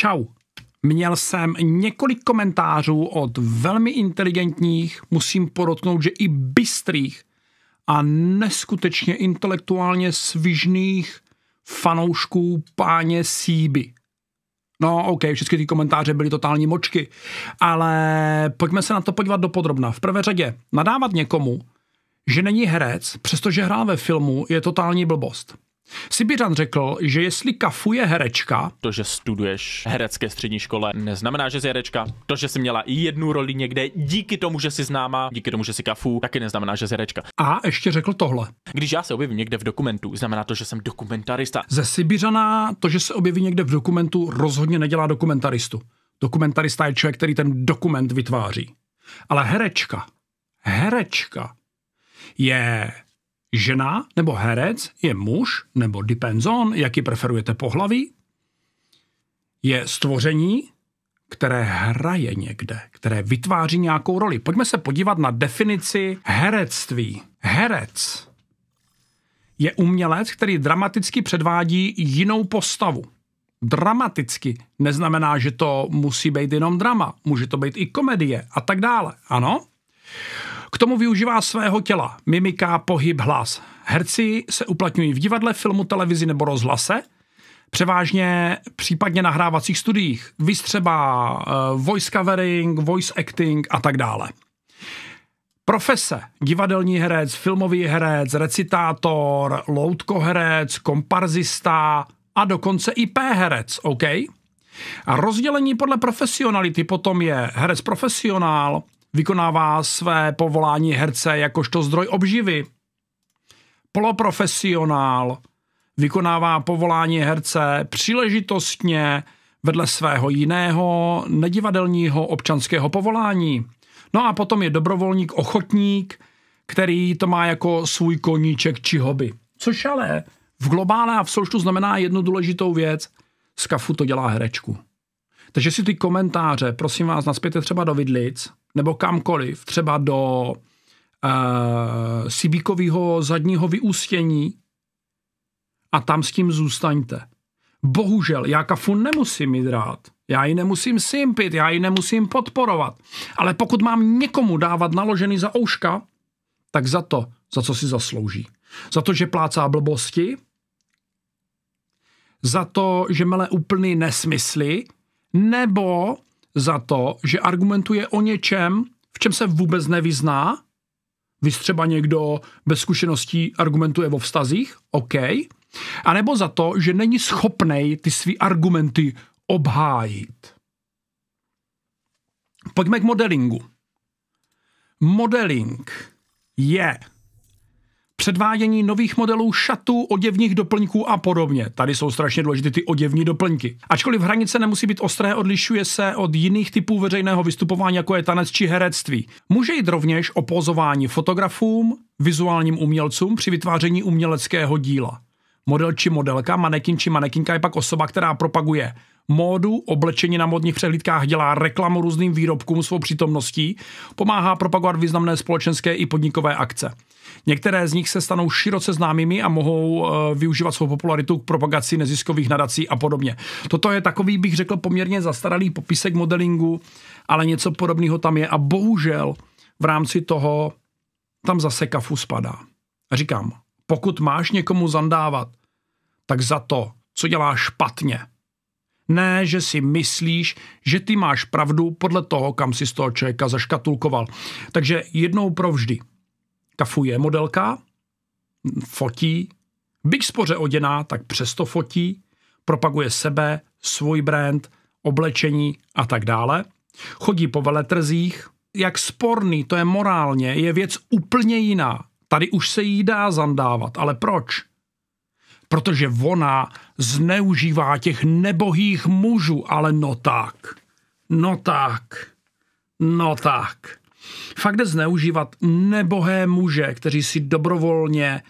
Čau. Měl jsem několik komentářů od velmi inteligentních, musím porotnout, že i bystrých a neskutečně intelektuálně svižných fanoušků páně Síby. No, OK, všechny ty komentáře byly totální močky, ale pojďme se na to podívat do podrobna. V prvé řadě, nadávat někomu, že není herec, přestože hrál ve filmu, je totální blbost. Sibiřan řekl, že jestli kafuje herečka... To, že studuješ herecké střední škole, neznamená, že jsi herečka. To, že jsi měla jednu roli někde díky tomu, že jsi známá, díky tomu, že jsi kafu, taky neznamená, že jsi herečka. A ještě řekl tohle. Když já se objevím někde v dokumentu, znamená to, že jsem dokumentarista. Ze Sibiřana to, že se objeví někde v dokumentu, rozhodně nedělá dokumentaristu. Dokumentarista je člověk, který ten dokument vytváří. Ale herečka, herečka je žena nebo herec je muž nebo dipenzon, jaký preferujete pohlaví, je stvoření, které hraje někde, které vytváří nějakou roli. Pojďme se podívat na definici herectví. Herec je umělec, který dramaticky předvádí jinou postavu. Dramaticky neznamená, že to musí být jenom drama, může to být i komedie a tak dále. Ano? K tomu využívá svého těla, mimika, pohyb, hlas. Herci se uplatňují v divadle, filmu, televizi nebo rozhlase, převážně případně nahrávacích studiích, vystřeba, eh, voice covering, voice acting a tak dále. Profese, divadelní herec, filmový herec, recitátor, loutkoherec, komparzista a dokonce i P-herec, OK? A rozdělení podle profesionality potom je herec profesionál, Vykonává své povolání herce jakožto zdroj obživy. Poloprofesionál vykonává povolání herce příležitostně vedle svého jiného nedivadelního občanského povolání. No a potom je dobrovolník ochotník, který to má jako svůj koníček či hobby. Což ale v globále a v součtu znamená jednu důležitou věc. Z kafu to dělá herečku. Takže si ty komentáře, prosím vás, naspěte třeba do Vidlic nebo kamkoliv, třeba do e, eh, Sibíkového zadního vyústění a tam s tím zůstaňte. Bohužel, já kafu nemusím jít rád. Já ji nemusím simpit, já ji nemusím podporovat. Ale pokud mám někomu dávat naložený za ouška, tak za to, za co si zaslouží. Za to, že plácá blbosti, za to, že mele úplný nesmysly, nebo za to, že argumentuje o něčem, v čem se vůbec nevyzná. Vy třeba někdo bez zkušeností argumentuje o vztazích, OK. A nebo za to, že není schopný ty své argumenty obhájit. Pojďme k modelingu. Modeling je předvádění nových modelů šatů, oděvních doplňků a podobně. Tady jsou strašně důležité ty oděvní doplňky. Ačkoliv hranice nemusí být ostré, odlišuje se od jiných typů veřejného vystupování, jako je tanec či herectví. Může jít rovněž o pozování fotografům, vizuálním umělcům při vytváření uměleckého díla. Model či modelka, manekin či manekinka je pak osoba, která propaguje módu, oblečení na modních přehlídkách, dělá reklamu různým výrobkům svou přítomností, pomáhá propagovat významné společenské i podnikové akce. Některé z nich se stanou široce známými a mohou eh, využívat svou popularitu k propagaci neziskových nadací a podobně. Toto je takový, bych řekl, poměrně zastaralý popisek modelingu, ale něco podobného tam je a bohužel v rámci toho tam zase kafu spadá. A říkám, pokud máš někomu zandávat, tak za to, co děláš špatně. Ne, že si myslíš, že ty máš pravdu podle toho, kam si z toho člověka zaškatulkoval. Takže jednou provždy. Kafuje modelka, fotí, byť spoře oděná, tak přesto fotí, propaguje sebe, svůj brand, oblečení a tak dále. Chodí po veletrzích, jak sporný to je morálně, je věc úplně jiná. Tady už se jí dá zandávat, ale proč? Protože ona zneužívá těch nebohých mužů, ale no tak. No tak. No tak. Fakt jde zneužívat nebohé muže, kteří si dobrovolně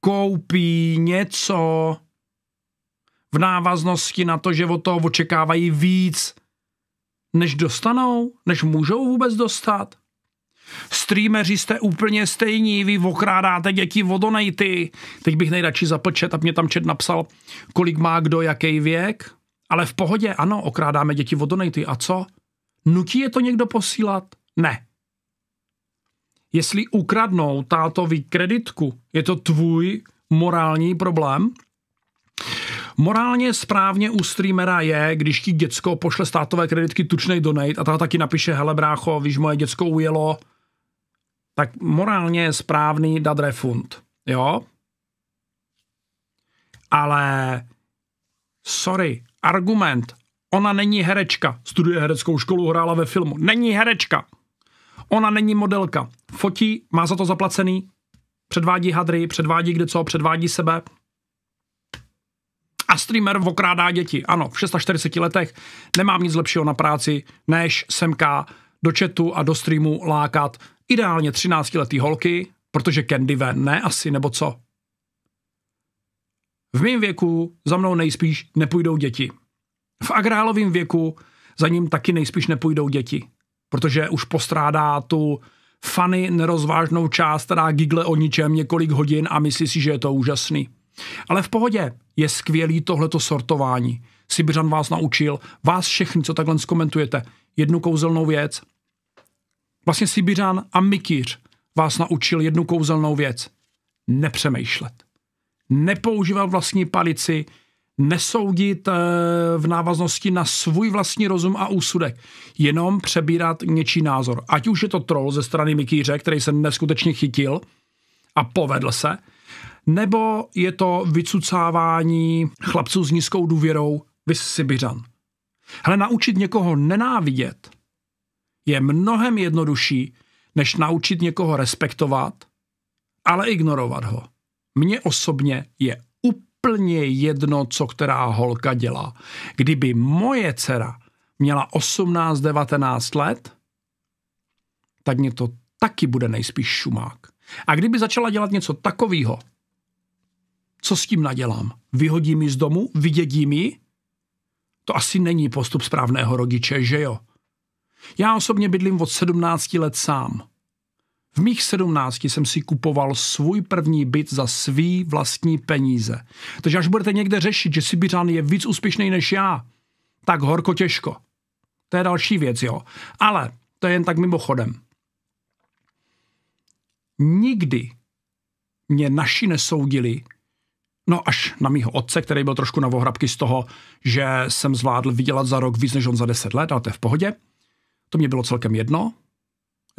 koupí něco v návaznosti na to, že o toho očekávají víc, než dostanou, než můžou vůbec dostat. Streameři jste úplně stejní, vy okrádáte děti vodonejty. Teď bych nejradši zaplčet, a mě tam čet napsal, kolik má kdo, jaký věk. Ale v pohodě, ano, okrádáme děti vodonejty. A co? Nutí je to někdo posílat? Ne. Jestli ukradnou tátovi kreditku, je to tvůj morální problém? Morálně správně u streamera je, když ti děcko pošle státové kreditky tučnej donate a ta taky napíše, hele brácho, víš, moje děcko ujelo, tak morálně je správný dát refund. Jo? Ale sorry, argument, ona není herečka, studuje hereckou školu, hrála ve filmu, není herečka. Ona není modelka, fotí, má za to zaplacený, předvádí hadry, předvádí kde co, předvádí sebe. A streamer okrádá děti. Ano, v 46 letech nemám nic lepšího na práci, než semká do chatu a do streamu lákat ideálně 13-letý holky, protože Candy ven ne asi, nebo co? V mém věku za mnou nejspíš nepůjdou děti. V agrálovém věku za ním taky nejspíš nepůjdou děti, protože už postrádá tu fany nerozvážnou část, která gigle o ničem několik hodin a myslí si, že je to úžasný. Ale v pohodě je skvělý tohleto sortování. Sibiřan vás naučil, vás všechny, co takhle zkomentujete, jednu kouzelnou věc. Vlastně Sibiřan a Mikýř vás naučil jednu kouzelnou věc. Nepřemýšlet. Nepoužívat vlastní palici, nesoudit eh, v návaznosti na svůj vlastní rozum a úsudek, jenom přebírat něčí názor. Ať už je to troll ze strany Mikýře, který se neskutečně chytil a povedl se, nebo je to vycucávání chlapců s nízkou důvěrou, vys Sibiřan. Hele, naučit někoho nenávidět – je mnohem jednodušší, než naučit někoho respektovat, ale ignorovat ho. Mně osobně je úplně jedno, co která holka dělá. Kdyby moje dcera měla 18-19 let, tak mě to taky bude nejspíš šumák. A kdyby začala dělat něco takového, co s tím nadělám? Vyhodím ji z domu? Vydědím ji? To asi není postup správného rodiče, že jo? Já osobně bydlím od 17 let sám. V mých 17 jsem si kupoval svůj první byt za svý vlastní peníze. Takže až budete někde řešit, že Sibiřan je víc úspěšný než já, tak horko těžko. To je další věc, jo. Ale to je jen tak mimochodem. Nikdy mě naši nesoudili, no až na mýho otce, který byl trošku na vohrabky z toho, že jsem zvládl vydělat za rok víc než on za deset let, ale to je v pohodě – to mě bylo celkem jedno.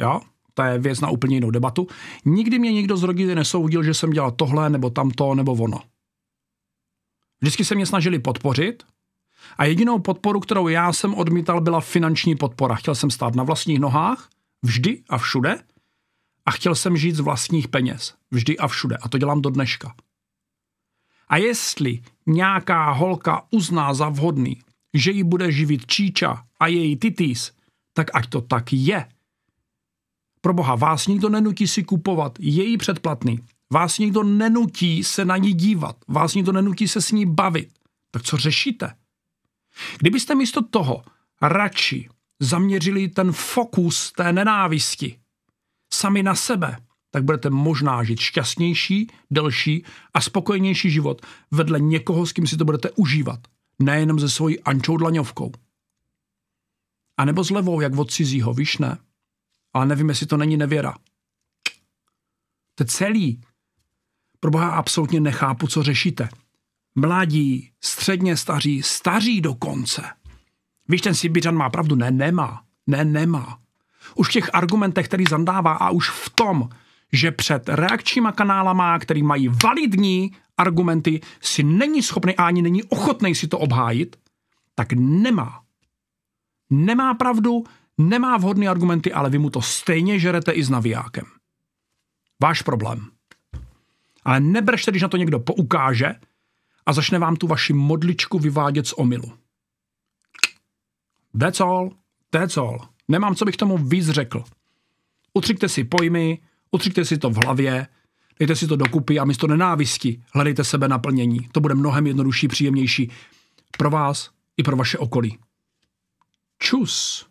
Jo? To je věc na úplně jinou debatu. Nikdy mě nikdo z rodiny nesoudil, že jsem dělal tohle, nebo tamto, nebo ono. Vždycky se mě snažili podpořit a jedinou podporu, kterou já jsem odmítal, byla finanční podpora. Chtěl jsem stát na vlastních nohách, vždy a všude, a chtěl jsem žít z vlastních peněz, vždy a všude. A to dělám do dneška. A jestli nějaká holka uzná za vhodný, že ji bude živit číča a její titýs, tak ať to tak je. Pro boha, vás nikdo nenutí si kupovat její předplatný. Vás nikdo nenutí se na ní dívat. Vás nikdo nenutí se s ní bavit. Tak co řešíte? Kdybyste místo toho radši zaměřili ten fokus té nenávisti sami na sebe, tak budete možná žít šťastnější, delší a spokojenější život vedle někoho, s kým si to budete užívat. Nejenom se svojí ančou dlaňovkou. A nebo s levou, jak od cizího, víš ne? Ale nevím, jestli to není nevěra. To je celý. Proboha absolutně nechápu, co řešíte. Mladí, středně staří, staří dokonce. Víš, ten Sibiřan má pravdu. Ne, nemá. Ne, nemá. Už v těch argumentech, který zandává a už v tom, že před reakčníma kanálama, který mají validní argumenty, si není schopný a ani není ochotný si to obhájit, tak nemá nemá pravdu, nemá vhodné argumenty, ale vy mu to stejně žerete i s navijákem. Váš problém. Ale nebržte, když na to někdo poukáže a začne vám tu vaši modličku vyvádět z omilu. That's all, that's all. Nemám, co bych tomu víc řekl. Utřikte si pojmy, utřikte si to v hlavě, dejte si to dokupy a místo nenávisti hledejte sebe naplnění. To bude mnohem jednodušší, příjemnější pro vás i pro vaše okolí. Tschüss.